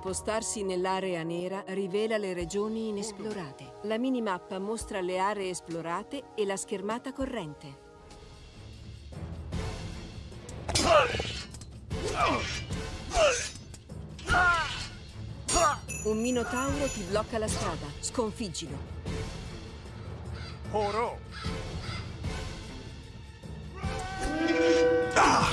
Spostarsi nell'area nera rivela le regioni inesplorate. La minimappa mostra le aree esplorate e la schermata corrente. Un minotauro ti blocca la strada. Sconfiggilo. Oro! Ah!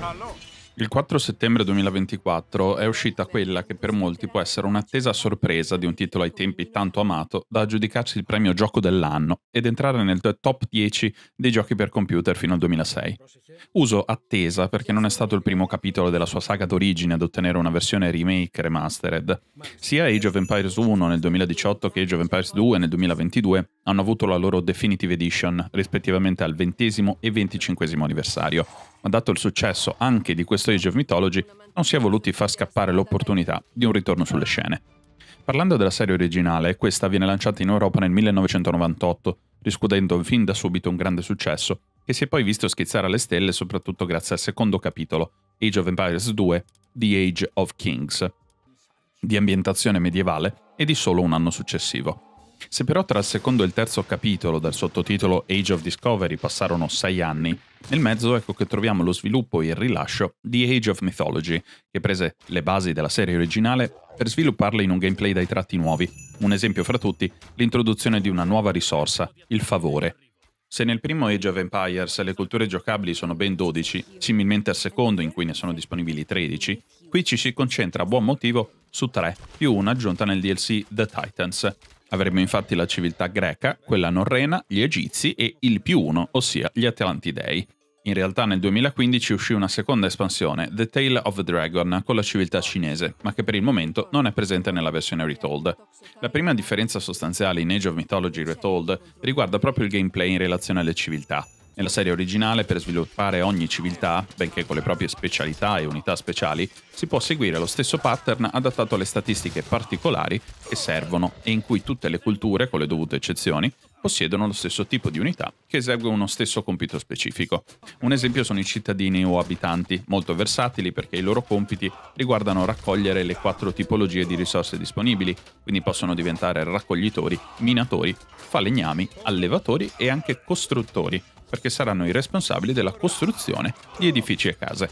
Allora! Il 4 settembre 2024 è uscita quella che per molti può essere un'attesa sorpresa di un titolo ai tempi tanto amato da aggiudicarsi il premio gioco dell'anno ed entrare nel top 10 dei giochi per computer fino al 2006. Uso attesa perché non è stato il primo capitolo della sua saga d'origine ad ottenere una versione remake remastered. Sia Age of Empires 1 nel 2018 che Age of Empires 2 nel 2022 hanno avuto la loro Definitive Edition rispettivamente al 20 e 25 anniversario dato il successo anche di questo Age of Mythology, non si è voluti far scappare l'opportunità di un ritorno sulle scene. Parlando della serie originale, questa viene lanciata in Europa nel 1998, riscuotendo fin da subito un grande successo, che si è poi visto schizzare alle stelle soprattutto grazie al secondo capitolo, Age of Empires 2, The Age of Kings, di ambientazione medievale e di solo un anno successivo. Se però tra il secondo e il terzo capitolo dal sottotitolo Age of Discovery passarono sei anni, nel mezzo ecco che troviamo lo sviluppo e il rilascio di Age of Mythology, che prese le basi della serie originale per svilupparle in un gameplay dai tratti nuovi. Un esempio fra tutti, l'introduzione di una nuova risorsa, il favore. Se nel primo Age of Empires le culture giocabili sono ben 12, similmente al secondo in cui ne sono disponibili 13, qui ci si concentra a buon motivo su 3 più una aggiunta nel DLC The Titans, Avremo infatti la civiltà greca, quella norrena, gli egizi e il più uno, ossia gli Atlantidei. In realtà nel 2015 uscì una seconda espansione, The Tale of the Dragon, con la civiltà cinese, ma che per il momento non è presente nella versione retold. La prima differenza sostanziale in Age of Mythology Retold riguarda proprio il gameplay in relazione alle civiltà. Nella serie originale, per sviluppare ogni civiltà, benché con le proprie specialità e unità speciali, si può seguire lo stesso pattern adattato alle statistiche particolari che servono e in cui tutte le culture, con le dovute eccezioni, possiedono lo stesso tipo di unità che esegue uno stesso compito specifico. Un esempio sono i cittadini o abitanti, molto versatili perché i loro compiti riguardano raccogliere le quattro tipologie di risorse disponibili, quindi possono diventare raccoglitori, minatori, falegnami, allevatori e anche costruttori perché saranno i responsabili della costruzione di edifici e case.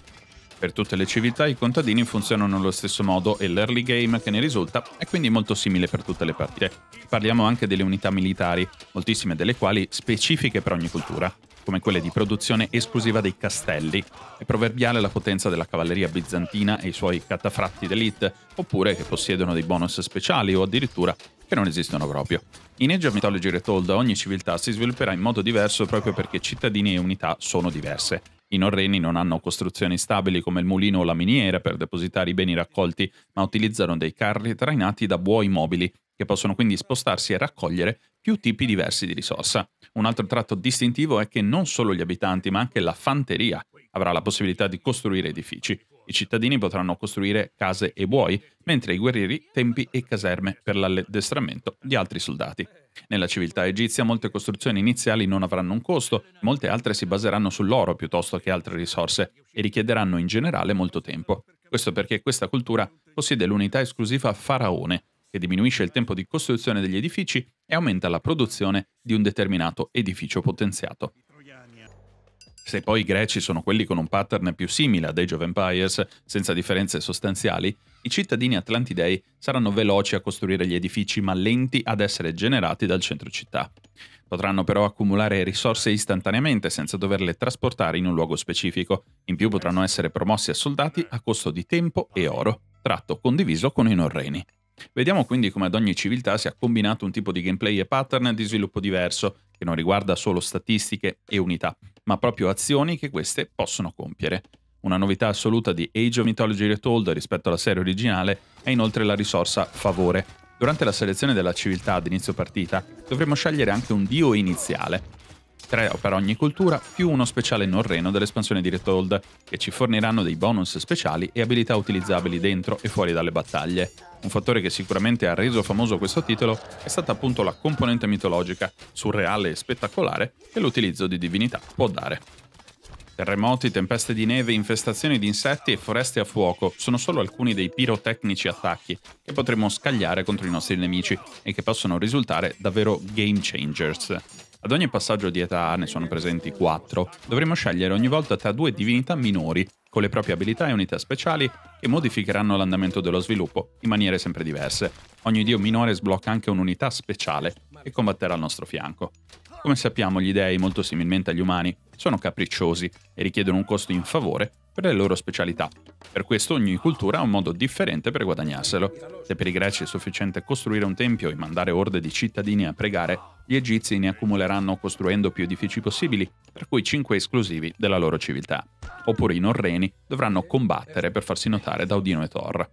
Per tutte le civiltà i contadini funzionano allo stesso modo e l'early game che ne risulta è quindi molto simile per tutte le partite. Parliamo anche delle unità militari, moltissime delle quali specifiche per ogni cultura, come quelle di produzione esclusiva dei castelli. È proverbiale la potenza della cavalleria bizantina e i suoi catafratti d'elite, oppure che possiedono dei bonus speciali o addirittura che non esistono proprio. In Age of Mythology Retold ogni civiltà si svilupperà in modo diverso proprio perché cittadini e unità sono diverse. I norreni non hanno costruzioni stabili come il mulino o la miniera per depositare i beni raccolti, ma utilizzano dei carri trainati da buoi mobili, che possono quindi spostarsi e raccogliere più tipi diversi di risorsa. Un altro tratto distintivo è che non solo gli abitanti, ma anche la fanteria avrà la possibilità di costruire edifici. I cittadini potranno costruire case e buoi, mentre i guerrieri tempi e caserme per l'addestramento di altri soldati. Nella civiltà egizia molte costruzioni iniziali non avranno un costo, molte altre si baseranno sull'oro piuttosto che altre risorse e richiederanno in generale molto tempo. Questo perché questa cultura possiede l'unità esclusiva faraone, che diminuisce il tempo di costruzione degli edifici e aumenta la produzione di un determinato edificio potenziato se poi i greci sono quelli con un pattern più simile a dei of Empires, senza differenze sostanziali, i cittadini atlantidei saranno veloci a costruire gli edifici ma lenti ad essere generati dal centro città. Potranno però accumulare risorse istantaneamente senza doverle trasportare in un luogo specifico. In più potranno essere promossi a soldati a costo di tempo e oro, tratto condiviso con i norreni. Vediamo quindi come ad ogni civiltà sia combinato un tipo di gameplay e pattern di sviluppo diverso, che non riguarda solo statistiche e unità, ma proprio azioni che queste possono compiere. Una novità assoluta di Age of Mythology Retold rispetto alla serie originale è inoltre la risorsa Favore. Durante la selezione della civiltà ad inizio partita dovremo scegliere anche un dio iniziale, tre per ogni cultura, più uno speciale norreno dell'espansione di Retold, che ci forniranno dei bonus speciali e abilità utilizzabili dentro e fuori dalle battaglie. Un fattore che sicuramente ha reso famoso questo titolo è stata appunto la componente mitologica, surreale e spettacolare, che l'utilizzo di divinità può dare. Terremoti, tempeste di neve, infestazioni di insetti e foreste a fuoco sono solo alcuni dei pirotecnici attacchi che potremo scagliare contro i nostri nemici e che possono risultare davvero game changers. Ad ogni passaggio di età, ne sono presenti quattro, dovremo scegliere ogni volta tra due divinità minori, con le proprie abilità e unità speciali che modificheranno l'andamento dello sviluppo in maniere sempre diverse. Ogni dio minore sblocca anche un'unità speciale che combatterà al nostro fianco. Come sappiamo, gli dei, molto similmente agli umani, sono capricciosi e richiedono un costo in favore per le loro specialità, per questo ogni cultura ha un modo differente per guadagnarselo. Se per i greci è sufficiente costruire un tempio e mandare orde di cittadini a pregare, gli egizi ne accumuleranno costruendo più edifici possibili, tra cui cinque esclusivi della loro civiltà. Oppure i norreni dovranno combattere per farsi notare da Odino e Thor.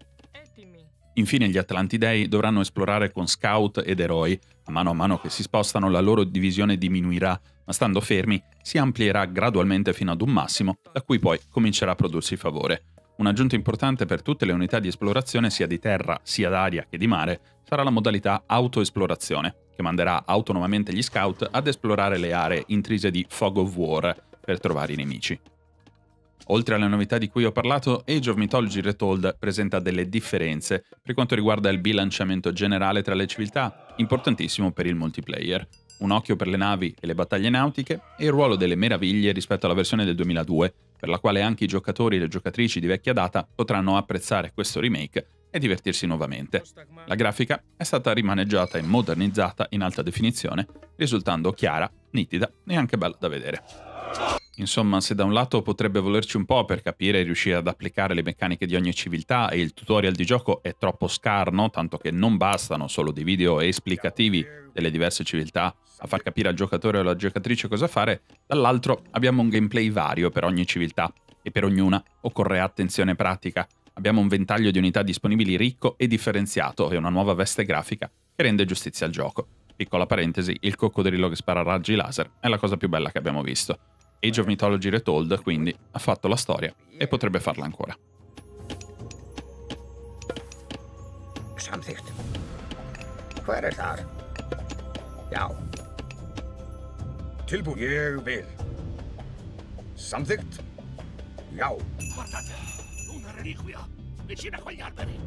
Infine gli Atlantidei dovranno esplorare con scout ed eroi. A mano a mano che si spostano la loro divisione diminuirà, ma stando fermi si amplierà gradualmente fino ad un massimo, da cui poi comincerà a prodursi favore aggiunta importante per tutte le unità di esplorazione sia di terra, sia d'aria che di mare sarà la modalità autoesplorazione, che manderà autonomamente gli scout ad esplorare le aree intrise di Fog of War per trovare i nemici. Oltre alle novità di cui ho parlato, Age of Mythology Retold presenta delle differenze per quanto riguarda il bilanciamento generale tra le civiltà, importantissimo per il multiplayer, un occhio per le navi e le battaglie nautiche e il ruolo delle meraviglie rispetto alla versione del 2002, per la quale anche i giocatori e le giocatrici di vecchia data potranno apprezzare questo remake e divertirsi nuovamente. La grafica è stata rimaneggiata e modernizzata in alta definizione, risultando chiara, nitida e anche bella da vedere. Insomma, se da un lato potrebbe volerci un po' per capire e riuscire ad applicare le meccaniche di ogni civiltà e il tutorial di gioco è troppo scarno, tanto che non bastano solo dei video esplicativi delle diverse civiltà a far capire al giocatore o alla giocatrice cosa fare, dall'altro abbiamo un gameplay vario per ogni civiltà e per ognuna occorre attenzione pratica. Abbiamo un ventaglio di unità disponibili ricco e differenziato e una nuova veste grafica che rende giustizia al gioco. Piccola parentesi, il coccodrillo che spara raggi laser è la cosa più bella che abbiamo visto. Age of Mythology Retold, quindi, ha fatto la storia e potrebbe farla ancora. Something. Where is that? Yeah. Tilbúin. Ég vil. Samþygt? Já. Guardate, una reliquia vicina a quegli alberi.